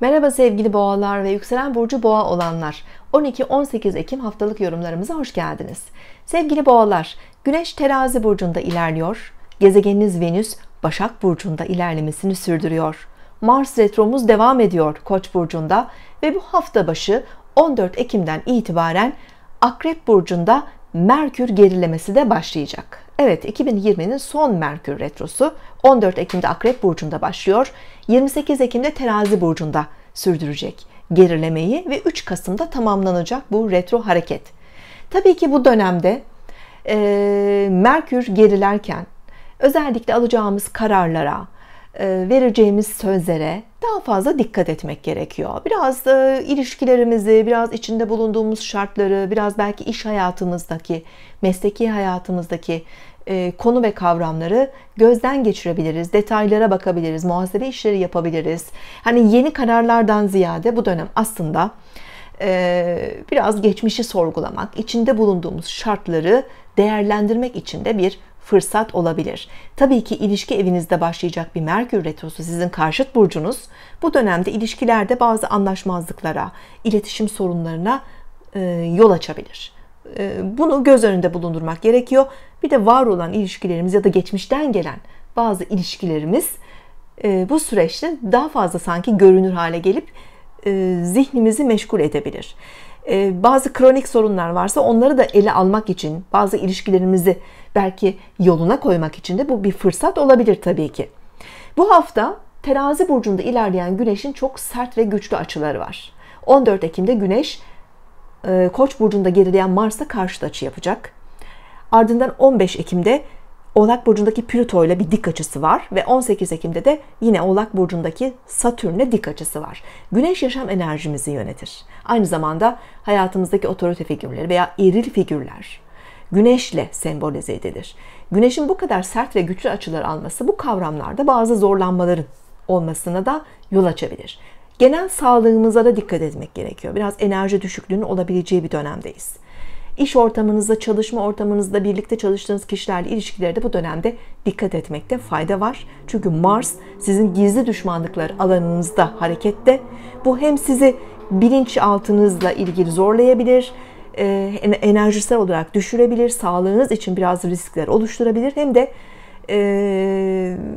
Merhaba sevgili boğalar ve yükselen burcu boğa olanlar. 12-18 Ekim haftalık yorumlarımıza hoş geldiniz. Sevgili boğalar, Güneş terazi burcunda ilerliyor. Gezegeniniz Venüs Başak burcunda ilerlemesini sürdürüyor. Mars retromuz devam ediyor Koç burcunda ve bu hafta başı 14 Ekim'den itibaren Akrep burcunda Merkür gerilemesi de başlayacak. Evet 2020'nin son Merkür Retrosu 14 Ekim'de Akrep Burcu'nda başlıyor. 28 Ekim'de Terazi Burcu'nda sürdürecek gerilemeyi ve 3 Kasım'da tamamlanacak bu retro hareket. Tabii ki bu dönemde e, Merkür gerilerken özellikle alacağımız kararlara, e, vereceğimiz sözlere daha fazla dikkat etmek gerekiyor. Biraz e, ilişkilerimizi, biraz içinde bulunduğumuz şartları, biraz belki iş hayatımızdaki, mesleki hayatımızdaki e, konu ve kavramları gözden geçirebiliriz, detaylara bakabiliriz, muhasebe işleri yapabiliriz. Hani yeni kararlardan ziyade bu dönem aslında e, biraz geçmişi sorgulamak, içinde bulunduğumuz şartları değerlendirmek için de bir fırsat olabilir. Tabii ki ilişki evinizde başlayacak bir Merkür retrosu sizin karşıt burcunuz. Bu dönemde ilişkilerde bazı anlaşmazlıklara, iletişim sorunlarına e, yol açabilir. E, bunu göz önünde bulundurmak gerekiyor. Bir de var olan ilişkilerimiz ya da geçmişten gelen bazı ilişkilerimiz e, bu süreçte daha fazla sanki görünür hale gelip e, zihnimizi meşgul edebilir. Ee, bazı kronik sorunlar varsa onları da ele almak için, bazı ilişkilerimizi belki yoluna koymak için de bu bir fırsat olabilir tabii ki. Bu hafta terazi burcunda ilerleyen güneşin çok sert ve güçlü açıları var. 14 Ekim'de güneş e, Koç burcunda gerileyen Mars'a karşıt açı yapacak. Ardından 15 Ekim'de Oğlak burcundaki Plüto ile bir dik açısı var ve 18 Ekim'de de yine Oğlak burcundaki Satürn'le dik açısı var. Güneş yaşam enerjimizi yönetir. Aynı zamanda hayatımızdaki otorite figürleri veya eril figürler güneşle sembolize edilir. Güneşin bu kadar sert ve güçlü açılar alması bu kavramlarda bazı zorlanmaların olmasına da yol açabilir. Genel sağlığımıza da dikkat etmek gerekiyor. Biraz enerji düşüklüğünün olabileceği bir dönemdeyiz iş ortamınızda, çalışma ortamınızda birlikte çalıştığınız kişilerle ilişkilerde bu dönemde dikkat etmekte fayda var. Çünkü Mars sizin gizli düşmanlıklar alanınızda harekette. Bu hem sizi bilinçaltınızla ilgili zorlayabilir, e, enerjisel olarak düşürebilir, sağlığınız için biraz riskler oluşturabilir. Hem de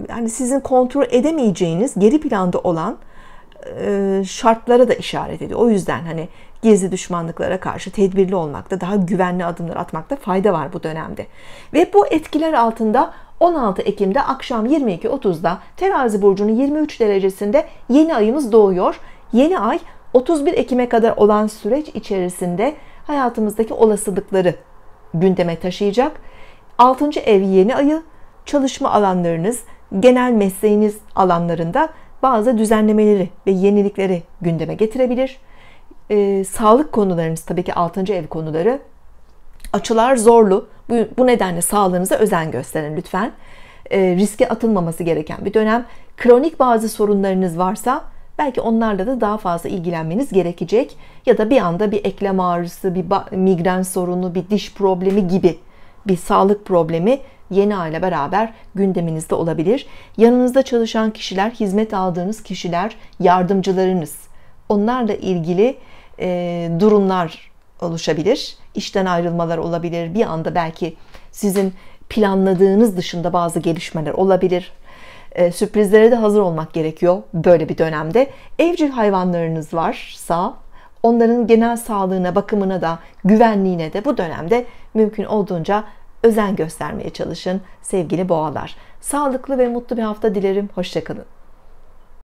yani e, sizin kontrol edemeyeceğiniz, geri planda olan e, şartlara da işaret ediyor. O yüzden hani gizli düşmanlıklara karşı tedbirli olmakta, daha güvenli adımlar atmakta fayda var bu dönemde. Ve bu etkiler altında 16 Ekim'de akşam 22.30'da Terazi burcunun 23 derecesinde yeni ayımız doğuyor. Yeni ay 31 Ekim'e kadar olan süreç içerisinde hayatımızdaki olasılıkları gündeme taşıyacak. 6. ev yeni ayı çalışma alanlarınız, genel mesleğiniz alanlarında bazı düzenlemeleri ve yenilikleri gündeme getirebilir. E, sağlık konularınız tabii ki 6. ev konuları. Açılar zorlu. Bu, bu nedenle sağlığınıza özen gösterin lütfen. E, riske atılmaması gereken bir dönem. Kronik bazı sorunlarınız varsa belki onlarla da daha fazla ilgilenmeniz gerekecek. Ya da bir anda bir eklem ağrısı, bir migren sorunu, bir diş problemi gibi bir sağlık problemi yeni aile beraber gündeminizde olabilir. Yanınızda çalışan kişiler, hizmet aldığınız kişiler, yardımcılarınız onlarla ilgili e, durumlar oluşabilir. İşten ayrılmalar olabilir. Bir anda belki sizin planladığınız dışında bazı gelişmeler olabilir. E, sürprizlere de hazır olmak gerekiyor böyle bir dönemde. Evcil hayvanlarınız varsa onların genel sağlığına, bakımına da, güvenliğine de bu dönemde mümkün olduğunca özen göstermeye çalışın sevgili boğalar. Sağlıklı ve mutlu bir hafta dilerim. Hoşçakalın.